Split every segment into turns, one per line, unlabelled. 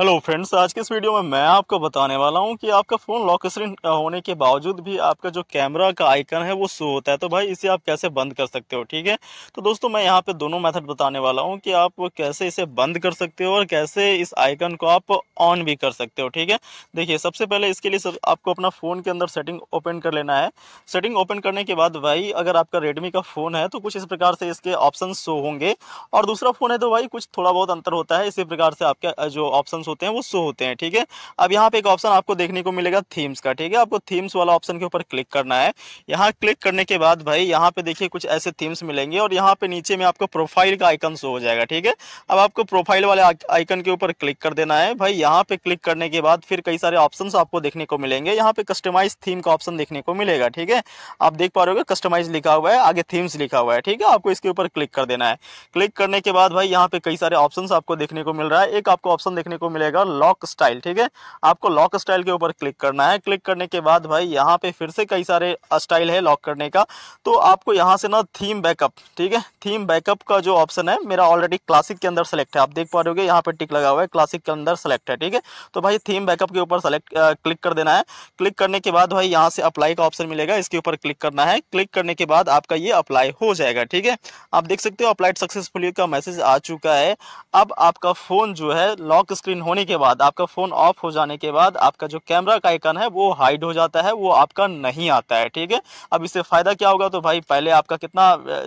hello friends आज के इस वीडियो में मैं आपको बताने वाला हूं कि आपका फ़ोन लॉक स्क्रीन होने के बावजूद भी आपका जो कैमरा का आइकन है वो शो होता है तो भाई इसे आप कैसे बंद कर सकते हो ठीक है तो दोस्तों मैं यहां पे दोनों मेथड बताने वाला हूं कि आप कैसे इसे बंद कर सकते हो और कैसे इस आइकन को आप ऑन भी कर सकते हो ठीक है देखिए सबसे पहले इसके लिए सब आपको अपना फ़ोन के अंदर सेटिंग ओपन कर लेना है सेटिंग ओपन करने के बाद भाई अगर आपका रेडमी का फ़ोन है तो कुछ इस प्रकार से इसके ऑप्शन शो होंगे और दूसरा फ़ोन है तो भाई कुछ थोड़ा बहुत अंतर होता है इसी प्रकार से आपका जो ऑप्शन होते हैं वो शो होते हैं ठीक है अब यहाँ पे एक ऑप्शन आपको देखने को मिलेगा थीम्स का ठीक है आपको थीम्स वाला ऑप्शन के ऊपर क्लिक करना है यहाँ क्लिक करने के बाद भाई यहाँ पे देखिए कुछ ऐसे थीम्स मिलेंगे और यहाँ पे नीचे में आपको प्रोफाइल का आइकन शो हो जाएगा ठीक है अब आपको प्रोफाइल वाले आइकन के ऊपर क्लिक कर देना है भाई यहाँ पे क्लिक करने के बाद फिर कई सारे ऑप्शन आपको देखने को मिलेंगे यहाँ पे कस्टमाइज थीम का ऑप्शन देखने को मिलेगा ठीक है आप देख पा रहे हो कस्टमाइज लिखा हुआ है आगे थीम्स लिखा हुआ है ठीक है आपको इसके ऊपर क्लिक कर देना है क्लिक करने के बाद भाई यहाँ पे कई सारे ऑप्शन आपको देखने को मिल रहा है एक आपको ऑप्शन देखने को मिलेगा लॉक स्टाइल ठीक है आपको लॉक स्टाइल के ऊपर क्लिक करना है क्लिक करने के बाद भाई यहाँ पे फिर से कई सारे स्टाइल है लॉक करने का तो आपको यहाँ से ना थीम बैकअप ठीक है थीम बैकअप का जो ऑप्शन है मेरा ऑलरेडी क्लासिक के अंदर सेलेक्ट है आप देख पा रहे हो यहाँ पे टिक लगा हुआ है क्लासिक के अंदर सेलेक्ट है ठीक है तो भाई थीम बैकअप के ऊपर सेलेक्ट क्लिक कर देना है क्लिक करने के बाद भाई यहाँ से अप्लाई का ऑप्शन मिलेगा इसके ऊपर क्लिक करना है क्लिक करने के बाद आपका ये अप्लाई हो जाएगा ठीक है आप देख सकते हो अप्लाइड सक्सेसफुली का मैसेज आ चुका है अब आपका फोन जो है लॉक स्क्रीन स्क्रीन होने के बाद आपका फ़ोन ऑफ हो जाने के बाद आपका जो कैमरा का आइकन है वो हाइड हो जाता है वो आपका नहीं आता है ठीक है अब इससे फ़ायदा क्या होगा तो भाई पहले आपका कितना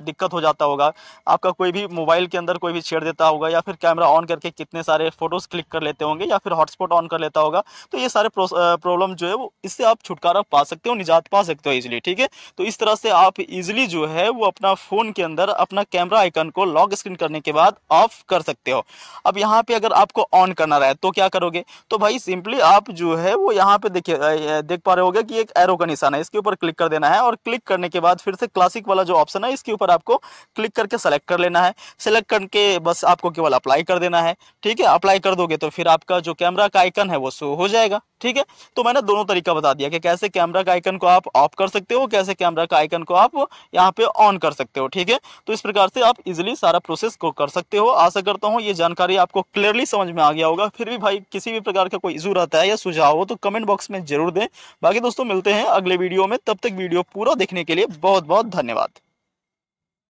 दिक्कत हो जाता होगा आपका कोई भी मोबाइल के अंदर कोई भी छेड़ देता होगा या फिर कैमरा ऑन करके कितने सारे फ़ोटोज़ क्लिक कर लेते होंगे या फिर हॉटस्पॉट ऑन कर लेता होगा तो ये सारे प्रॉब्लम जो है वो इससे आप छुटकारा पा सकते हो निजात पा सकते हो इजिली ठीक है तो इस तरह से आप इजिली जो है वो अपना फ़ोन के अंदर अपना कैमरा आइकन को लॉक स्क्रीन करने के बाद ऑफ कर सकते हो अब यहाँ पे अगर आपको ऑन करना रहा है तो क्या करोगे तो भाई सिंपली आप जो है वो यहाँ पे देखिए देख पा रहे होगे कि एक एरो का निशान है इसके ऊपर क्लिक कर देना है और क्लिक करने के बाद फिर से क्लासिक वाला जो ऑप्शन है इसके ऊपर आपको क्लिक करके सेलेक्ट कर लेना है सेलेक्ट करके बस आपको केवल अप्लाई कर देना है ठीक है अप्लाई कर दोगे तो फिर आपका जो कैमरा का आइकन है वो शो हो जाएगा ठीक है तो मैंने दोनों तरीका बता दिया कि कैसे कैमरा का आइकन को आप ऑफ कर सकते हो कैसे कैमरा का आइकन को आप यहाँ पे ऑन कर सकते हो ठीक है तो इस प्रकार से आप इजिली सारा प्रोसेस को कर सकते हो आशा करता हूँ ये जानकारी आपको क्लियरली समझ में आ गया होगा फिर भी भाई किसी भी प्रकार का कोई इशू रहता है या सुझाव हो तो कमेंट बॉक्स में जरूर दें बाकी दोस्तों मिलते हैं अगले वीडियो में तब तक वीडियो पूरा देखने के लिए बहुत बहुत धन्यवाद